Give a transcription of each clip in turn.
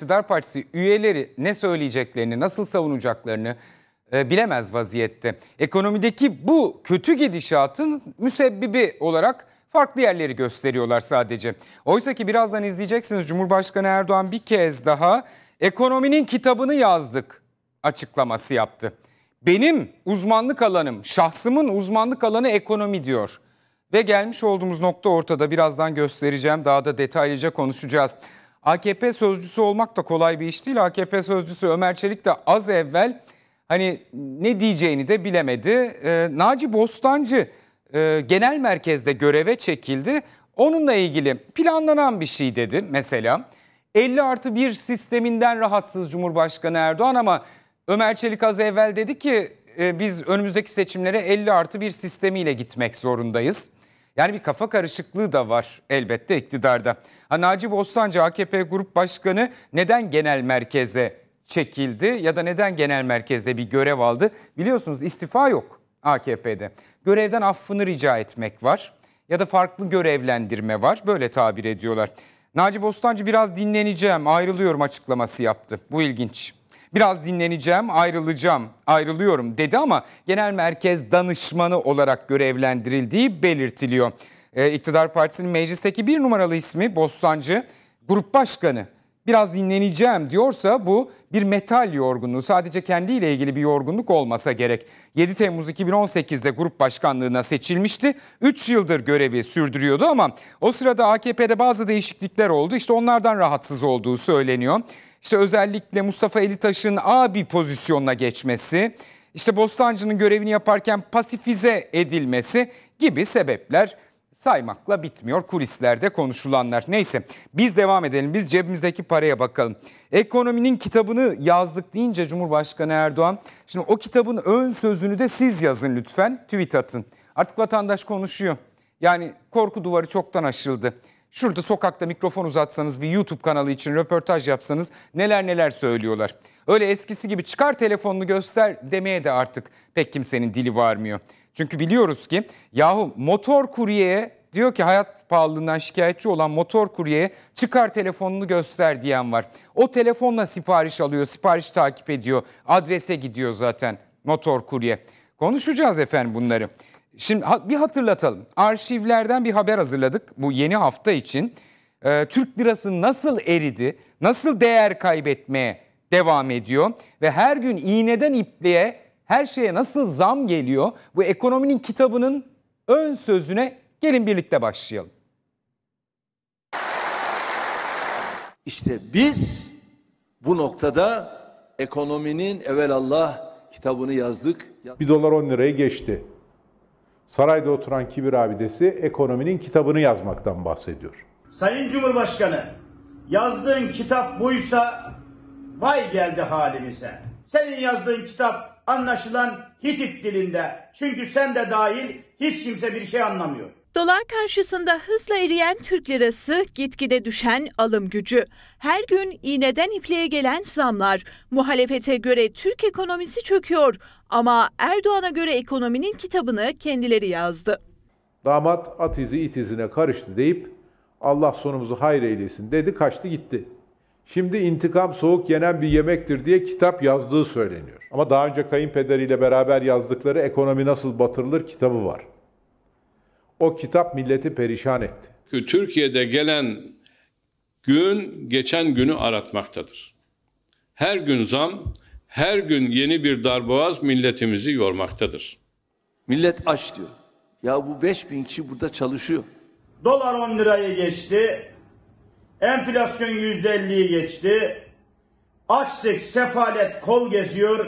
iktidar partisi üyeleri ne söyleyeceklerini, nasıl savunacaklarını e, bilemez vaziyette. Ekonomideki bu kötü gidişatın müsebbibi olarak farklı yerleri gösteriyorlar sadece. Oysa ki birazdan izleyeceksiniz Cumhurbaşkanı Erdoğan bir kez daha ekonominin kitabını yazdık açıklaması yaptı. Benim uzmanlık alanım, şahsımın uzmanlık alanı ekonomi diyor. Ve gelmiş olduğumuz nokta ortada birazdan göstereceğim daha da detaylıca konuşacağız. AKP sözcüsü olmak da kolay bir iş değil. AKP sözcüsü Ömer Çelik de az evvel hani ne diyeceğini de bilemedi. Ee, Naci Bostancı e, genel merkezde göreve çekildi. Onunla ilgili planlanan bir şey dedi mesela. 50 artı 1 sisteminden rahatsız Cumhurbaşkanı Erdoğan ama Ömer Çelik az evvel dedi ki e, biz önümüzdeki seçimlere 50 artı 1 sistemiyle gitmek zorundayız. Yani bir kafa karışıklığı da var elbette iktidarda. Ha, Naci Bostancı AKP Grup Başkanı neden genel merkeze çekildi ya da neden genel merkezde bir görev aldı? Biliyorsunuz istifa yok AKP'de. Görevden affını rica etmek var ya da farklı görevlendirme var böyle tabir ediyorlar. Naci Bostancı biraz dinleneceğim ayrılıyorum açıklaması yaptı. Bu ilginç. Biraz dinleneceğim, ayrılacağım, ayrılıyorum dedi ama genel merkez danışmanı olarak görevlendirildiği belirtiliyor. Ee, iktidar Partisi'nin meclisteki bir numaralı ismi Bostancı Grup Başkanı biraz dinleneceğim diyorsa bu bir metal yorgunluğu. Sadece kendiyle ilgili bir yorgunluk olmasa gerek. 7 Temmuz 2018'de grup başkanlığına seçilmişti. 3 yıldır görevi sürdürüyordu ama o sırada AKP'de bazı değişiklikler oldu. İşte onlardan rahatsız olduğu söyleniyor. İşte özellikle Mustafa Elitaş'ın abi pozisyonuna geçmesi, işte Bostancı'nın görevini yaparken pasifize edilmesi gibi sebepler saymakla bitmiyor kulislerde konuşulanlar. Neyse biz devam edelim biz cebimizdeki paraya bakalım. Ekonominin kitabını yazdık deyince Cumhurbaşkanı Erdoğan şimdi o kitabın ön sözünü de siz yazın lütfen tweet atın. Artık vatandaş konuşuyor. Yani korku duvarı çoktan aşıldı. Şurada sokakta mikrofon uzatsanız bir YouTube kanalı için röportaj yapsanız neler neler söylüyorlar. Öyle eskisi gibi çıkar telefonunu göster demeye de artık pek kimsenin dili varmıyor. Çünkü biliyoruz ki yahu motor kuryeye diyor ki hayat pahalılığından şikayetçi olan motor kuryeye çıkar telefonunu göster diyen var. O telefonla sipariş alıyor, sipariş takip ediyor. Adrese gidiyor zaten motor kurye. Konuşacağız efendim bunları. Şimdi bir hatırlatalım. Arşivlerden bir haber hazırladık bu yeni hafta için. Ee, Türk lirası nasıl eridi, nasıl değer kaybetmeye devam ediyor ve her gün iğneden ipliğe her şeye nasıl zam geliyor? Bu ekonominin kitabının ön sözüne gelin birlikte başlayalım. İşte biz bu noktada ekonominin evvel Allah kitabını yazdık. Bir dolar 10 liraya geçti. Sarayda oturan Kibir abidesi ekonominin kitabını yazmaktan bahsediyor. Sayın Cumhurbaşkanı, yazdığın kitap buysa vay geldi halimize. Senin yazdığın kitap anlaşılan Hitit dilinde. Çünkü sen de dahil hiç kimse bir şey anlamıyor. Dolar karşısında hızla eriyen Türk lirası, gitgide düşen alım gücü. Her gün iğneden ipliğe gelen zamlar. Muhalefete göre Türk ekonomisi çöküyor ama Erdoğan'a göre ekonominin kitabını kendileri yazdı. Damat at izi it izine karıştı deyip Allah sonumuzu hayır eylesin dedi kaçtı gitti. Şimdi intikam soğuk yenen bir yemektir diye kitap yazdığı söyleniyor. Ama daha önce kayınpederiyle beraber yazdıkları Ekonomi Nasıl Batırılır kitabı var. O kitap milleti perişan etti. Türkiye'de gelen gün geçen günü aratmaktadır. Her gün zam, her gün yeni bir darboğaz milletimizi yormaktadır. Millet aç diyor. Ya bu 5 bin kişi burada çalışıyor. Dolar 10 lirayı geçti. Enflasyon %50'yi geçti. Açlık, sefalet kol geziyor.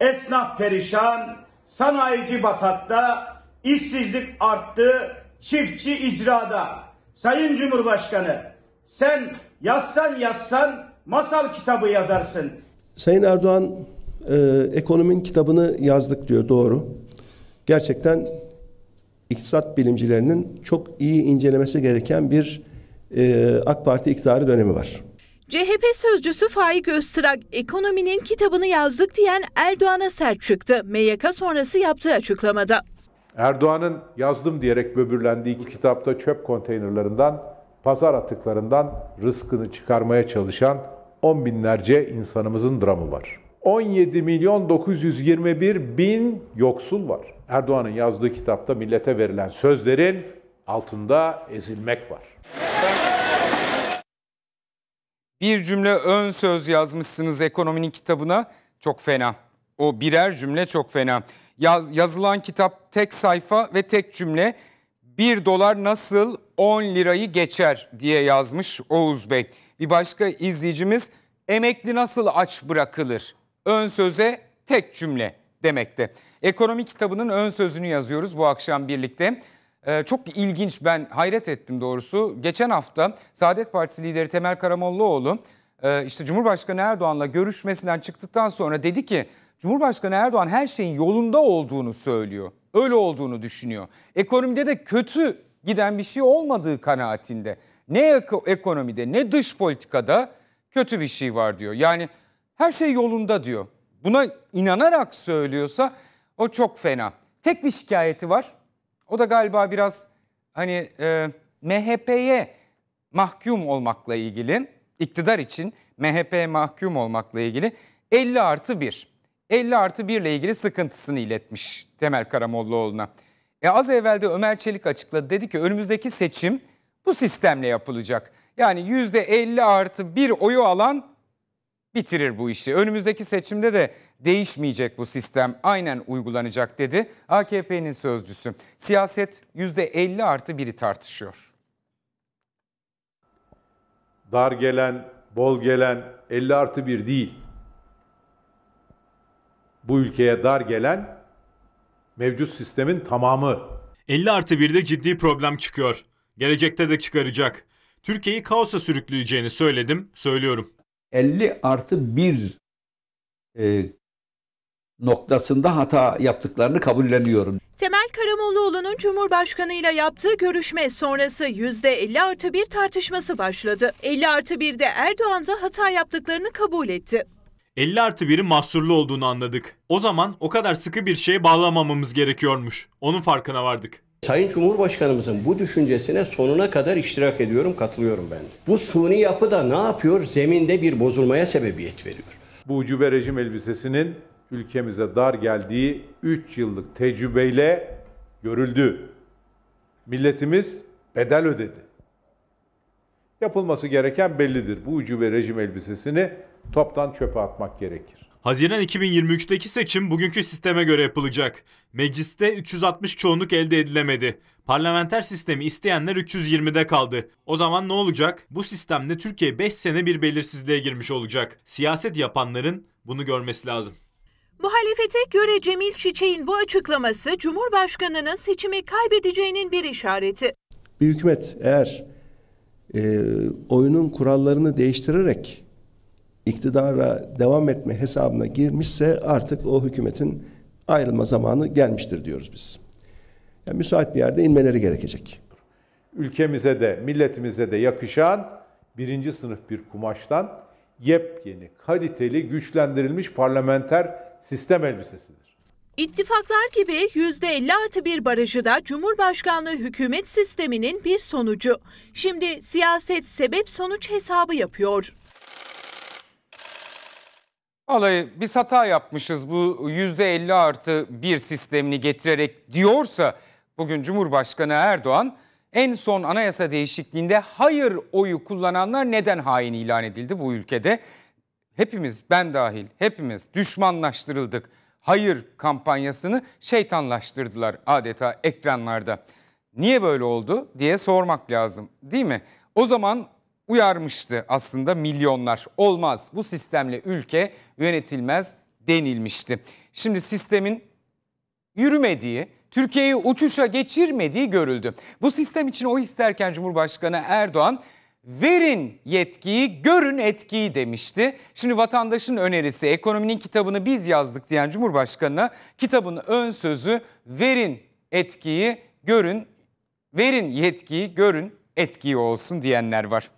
Esnaf perişan, sanayici batakta, işsizlik arttı, çiftçi icrada. Sayın Cumhurbaşkanı, sen yazsan yazsan masal kitabı yazarsın. Sayın Erdoğan e, ekonominin kitabını yazdık diyor doğru. Gerçekten iktisat bilimcilerinin çok iyi incelemesi gereken bir ee, AK Parti iktidarı dönemi var. CHP sözcüsü Faik Öztrak, ekonominin kitabını yazdık diyen Erdoğan'a sert çıktı MYK sonrası yaptığı açıklamada. Erdoğan'ın yazdım diyerek böbürlendiği kitapta çöp konteynerlerinden pazar atıklarından rızkını çıkarmaya çalışan on binlerce insanımızın dramı var. 17 milyon 921 bin yoksul var. Erdoğan'ın yazdığı kitapta millete verilen sözlerin altında ezilmek var. Bir cümle ön söz yazmışsınız ekonominin kitabına. Çok fena. O birer cümle çok fena. Yaz, yazılan kitap tek sayfa ve tek cümle. 1 dolar nasıl 10 lirayı geçer diye yazmış Oğuz Bey. Bir başka izleyicimiz emekli nasıl aç bırakılır? Ön söze tek cümle demekte. Ekonomi kitabının ön sözünü yazıyoruz bu akşam birlikte. Ee, çok ilginç ben hayret ettim doğrusu. Geçen hafta Saadet Partisi lideri Temel Karamollaoğlu e, işte Cumhurbaşkanı Erdoğan'la görüşmesinden çıktıktan sonra dedi ki Cumhurbaşkanı Erdoğan her şeyin yolunda olduğunu söylüyor. Öyle olduğunu düşünüyor. Ekonomide de kötü giden bir şey olmadığı kanaatinde. Ne ekonomide ne dış politikada kötü bir şey var diyor. Yani her şey yolunda diyor. Buna inanarak söylüyorsa o çok fena. Tek bir şikayeti var. O da galiba biraz hani e, MHP'ye mahkum olmakla ilgili, iktidar için MHP'ye mahkum olmakla ilgili 50 artı 1. 50 artı 1 ile ilgili sıkıntısını iletmiş Temel Karamollaoğlu'na. E az evvel de Ömer Çelik açıkladı. Dedi ki önümüzdeki seçim bu sistemle yapılacak. Yani %50 artı 1 oyu alan bitirir bu işi. Önümüzdeki seçimde de değişmeyecek bu sistem aynen uygulanacak dedi AKP'nin sözcüsü. Siyaset %50 artı biri tartışıyor. Dar gelen, bol gelen 50 artı bir değil. Bu ülkeye dar gelen mevcut sistemin tamamı. 50 artı 1'de ciddi problem çıkıyor. Gelecekte de çıkaracak. Türkiye'yi kaosa sürükleyeceğini söyledim, söylüyorum. 50 artı 1 e, noktasında hata yaptıklarını kabulleniyorum. Temel Karamollaoğlu'nun Cumhurbaşkanı ile yaptığı görüşme sonrası %50 artı 1 tartışması başladı. 50 artı 1'de Erdoğan da hata yaptıklarını kabul etti. 50 artı 1'in mahsurlu olduğunu anladık. O zaman o kadar sıkı bir şeye bağlamamamız gerekiyormuş. Onun farkına vardık. Sayın Cumhurbaşkanımızın bu düşüncesine sonuna kadar iştirak ediyorum, katılıyorum ben. Bu suni yapı da ne yapıyor? Zeminde bir bozulmaya sebebiyet veriyor. Bu ucube rejim elbisesinin ülkemize dar geldiği 3 yıllık tecrübeyle görüldü. Milletimiz bedel ödedi. Yapılması gereken bellidir. Bu ucube rejim elbisesini toptan çöpe atmak gerekir. Haziran 2023'teki seçim bugünkü sisteme göre yapılacak. Mecliste 360 çoğunluk elde edilemedi. Parlamenter sistemi isteyenler 320'de kaldı. O zaman ne olacak? Bu sistemde Türkiye 5 sene bir belirsizliğe girmiş olacak. Siyaset yapanların bunu görmesi lazım. Muhalefete göre Cemil Çiçek'in bu açıklaması Cumhurbaşkanı'nın seçimi kaybedeceğinin bir işareti. Bir hükümet eğer e, oyunun kurallarını değiştirerek iktidara devam etme hesabına girmişse artık o hükümetin ayrılma zamanı gelmiştir diyoruz biz. Yani müsait bir yerde inmeleri gerekecek. Ülkemize de milletimize de yakışan birinci sınıf bir kumaştan yepyeni, kaliteli, güçlendirilmiş parlamenter sistem elbisesidir. İttifaklar gibi %50 artı bir barajı da Cumhurbaşkanlığı hükümet sisteminin bir sonucu. Şimdi siyaset sebep sonuç hesabı yapıyor. Alayı biz hata yapmışız bu yüzde %50 artı bir sistemini getirerek diyorsa bugün Cumhurbaşkanı Erdoğan en son anayasa değişikliğinde hayır oyu kullananlar neden hain ilan edildi bu ülkede? Hepimiz ben dahil hepimiz düşmanlaştırıldık. Hayır kampanyasını şeytanlaştırdılar adeta ekranlarda. Niye böyle oldu diye sormak lazım değil mi? O zaman uyarmıştı aslında milyonlar. Olmaz bu sistemle ülke yönetilmez denilmişti. Şimdi sistemin yürümediği, Türkiye'yi uçuşa geçirmediği görüldü. Bu sistem için o isterken Cumhurbaşkanı Erdoğan verin yetkiyi, görün etkiyi demişti. Şimdi vatandaşın önerisi, ekonominin kitabını biz yazdık diyen Cumhurbaşkanı'na kitabın ön sözü verin etkiyi, görün, verin yetkiyi, görün etkiyi olsun diyenler var.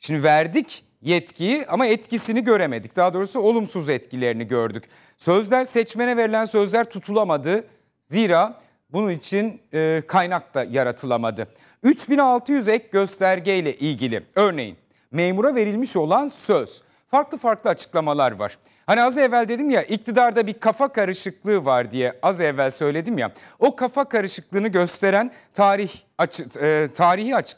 Şimdi verdik yetkiyi ama etkisini göremedik. Daha doğrusu olumsuz etkilerini gördük. Sözler seçmene verilen sözler tutulamadı. Zira bunun için e, kaynak da yaratılamadı. 3600 ek göstergeyle ilgili örneğin memura verilmiş olan söz. Farklı farklı açıklamalar var. Hani az evvel dedim ya iktidarda bir kafa karışıklığı var diye az evvel söyledim ya. O kafa karışıklığını gösteren tarih açı, e, tarihi açıklamalar.